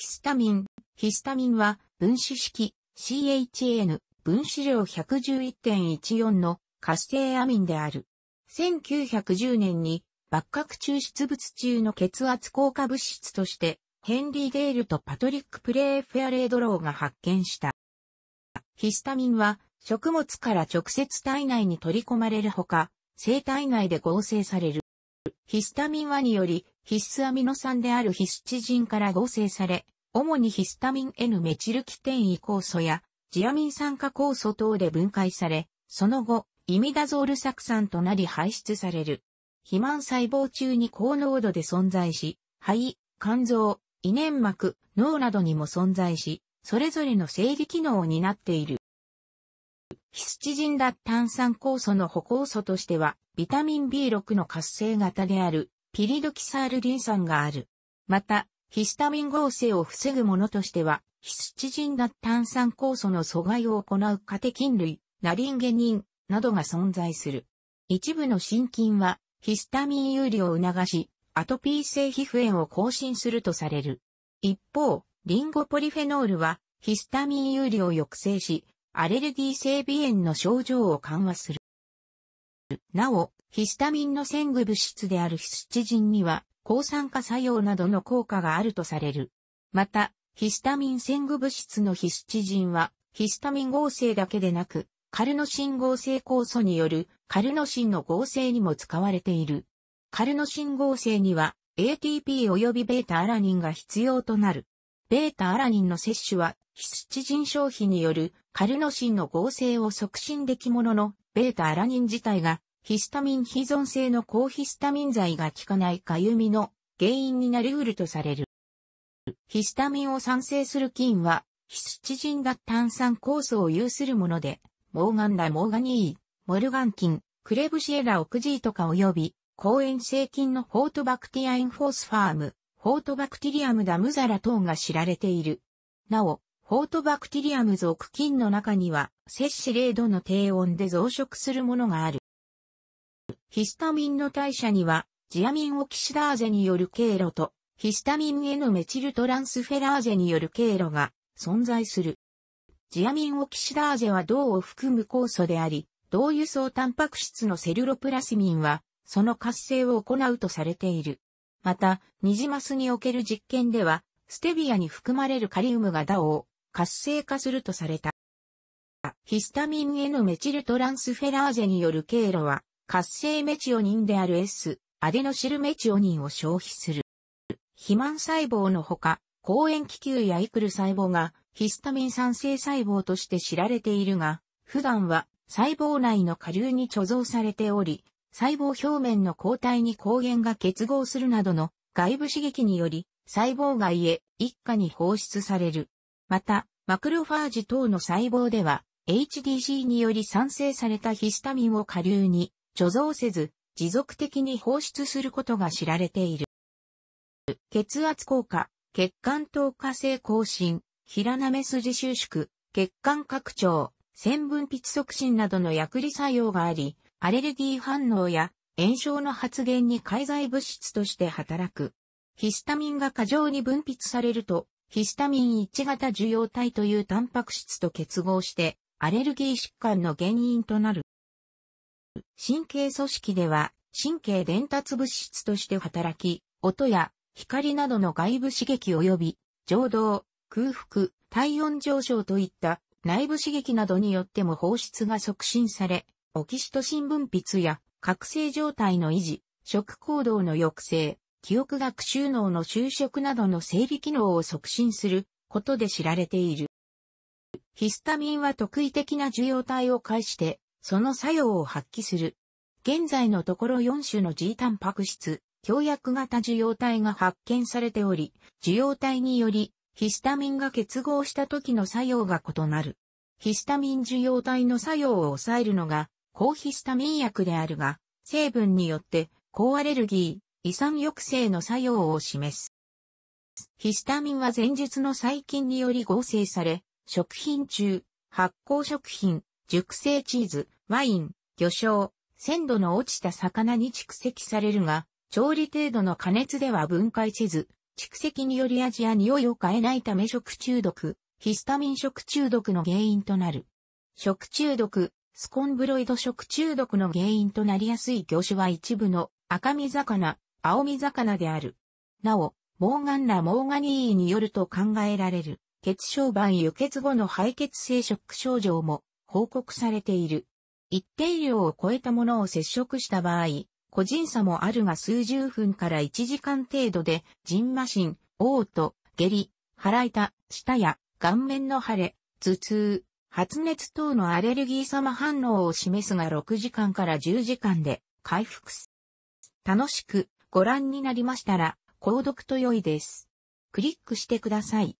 ヒスタミン。ヒスタミンは分子式 CHN 分子量111.14の活性アミンである。1910年に爆核抽出物中の血圧効果物質としてヘンリー・デールとパトリック・プレーフェアレードローが発見した。ヒスタミンは食物から直接体内に取り込まれるほか、生体内で合成される。ヒスタミンはにより必須アミノ酸であるヒスチジンから合成され、主にヒスタミン N メチルキ転移酵素やジアミン酸化酵素等で分解され、その後、イミダゾール酢酸となり排出される。肥満細胞中に高濃度で存在し、肺、肝臓、胃粘膜、脳などにも存在し、それぞれの生理機能を担っている。ヒスチジン脱炭酸酵素の補酵素としては、ビタミン B6 の活性型であるピリドキサールリン酸がある。また、ヒスタミン合成を防ぐものとしては、ヒスチジン脱炭酸酵素の阻害を行うカテキン類、ナリンゲニンなどが存在する。一部の心筋は、ヒスタミン有利を促し、アトピー性皮膚炎を更新するとされる。一方、リンゴポリフェノールは、ヒスタミン有利を抑制し、アレルギー性鼻炎の症状を緩和する。なお、ヒスタミンの潜具物質であるヒスチジンには、抗酸化作用などの効果があるとされる。また、ヒスタミン潜具物質のヒスチジンは、ヒスタミン合成だけでなく、カルノシン合成酵素によるカルノシンの合成にも使われている。カルノシン合成には ATP 及び β アラニンが必要となる。β アラニンの摂取はヒスチジン消費によるカルノシンの合成を促進できものの、β アラニン自体がヒスタミン非存性の高ヒスタミン剤が効かないかゆみの原因になりうるとされる。ヒスタミンを産生する菌は、ヒスチジンが炭酸酵素を有するもので、モーガンダモーガニー、モルガン菌、クレブシエラ・オクジーとか及び、抗炎性菌のフォートバクティアインフォースファーム、フォートバクティリアムダムザラ等が知られている。なお、フォートバクティリアム属菌の中には、摂氏0度の低温で増殖するものがある。ヒスタミンの代謝には、ジアミンオキシダーゼによる経路と、ヒスタミンへのメチルトランスフェラーゼによる経路が存在する。ジアミンオキシダーゼは銅を含む酵素であり、銅輸送タンパク質のセルロプラスミンは、その活性を行うとされている。また、ニジマスにおける実験では、ステビアに含まれるカリウムがダオを活性化するとされた。ヒスタミンへのメチルトランスフェラーゼによる経路は、活性メチオニンである S、アデノシルメチオニンを消費する。肥満細胞のほか、抗塩気球やイクル細胞がヒスタミン酸性細胞として知られているが、普段は細胞内の下流に貯蔵されており、細胞表面の抗体に抗原が結合するなどの外部刺激により細胞外へ一家に放出される。また、マクロファージ等の細胞では HDC により産生されたヒスタミンを下流に貯蔵せず、持続的に放出することが知られている。血圧効果、血管透過性更新、平なめ筋収縮、血管拡張、線分泌促進などの薬理作用があり、アレルギー反応や炎症の発現に介在物質として働く。ヒスタミンが過剰に分泌されると、ヒスタミン1型受容体というタンパク質と結合して、アレルギー疾患の原因となる。神経組織では神経伝達物質として働き、音や光などの外部刺激及び、情動、空腹、体温上昇といった内部刺激などによっても放出が促進され、オキシトシン分泌や覚醒状態の維持、食行動の抑制、記憶学収納の就職などの生理機能を促進することで知られている。ヒスタミンは特異的な受容体を介してその作用を発揮する。現在のところ4種の G タンパク質、強薬型受容体が発見されており、受容体により、ヒスタミンが結合した時の作用が異なる。ヒスタミン受容体の作用を抑えるのが、抗ヒスタミン薬であるが、成分によって、抗アレルギー、胃酸抑制の作用を示す。ヒスタミンは前述の細菌により合成され、食品中、発酵食品、熟成チーズ、ワイン、魚醤、鮮度の落ちた魚に蓄積されるが、調理程度の加熱では分解せず、蓄積により味や匂いを変えないため食中毒、ヒスタミン食中毒の原因となる。食中毒、スコンブロイド食中毒の原因となりやすい魚種は一部の赤身魚、青身魚である。なお、モーガンラ・モーガニーによると考えられる、血小板輸血後の敗血性ショック症状も報告されている。一定量を超えたものを接触した場合、個人差もあるが数十分から1時間程度で、人麻疹、嘔吐、下痢、腹痛、舌や顔面の腫れ、頭痛、発熱等のアレルギー様反応を示すが6時間から10時間で回復す。楽しくご覧になりましたら、購読と良いです。クリックしてください。